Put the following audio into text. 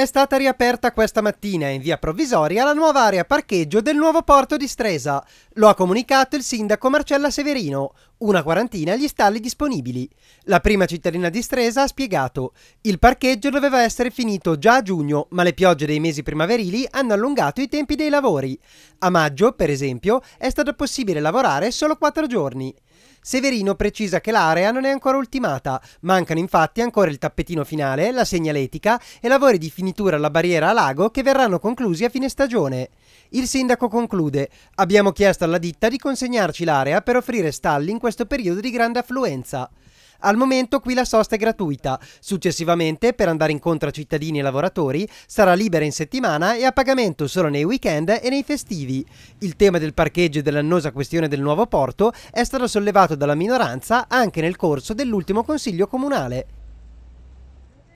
È stata riaperta questa mattina in via provvisoria la nuova area parcheggio del nuovo porto di Stresa. Lo ha comunicato il sindaco Marcella Severino. Una quarantina gli stalli disponibili. La prima cittadina di Stresa ha spiegato: "Il parcheggio doveva essere finito già a giugno, ma le piogge dei mesi primaverili hanno allungato i tempi dei lavori. A maggio, per esempio, è stato possibile lavorare solo quattro giorni. Severino precisa che l'area non è ancora ultimata, mancano infatti ancora il tappetino finale, la segnaletica e lavori di finitura alla barriera a lago che verranno conclusi a fine stagione. Il sindaco conclude, abbiamo chiesto alla ditta di consegnarci l'area per offrire stalli in questo periodo di grande affluenza. Al momento qui la sosta è gratuita, successivamente per andare incontro a cittadini e lavoratori sarà libera in settimana e a pagamento solo nei weekend e nei festivi. Il tema del parcheggio e dell'annosa questione del nuovo porto è stato sollevato dalla minoranza anche nel corso dell'ultimo Consiglio Comunale.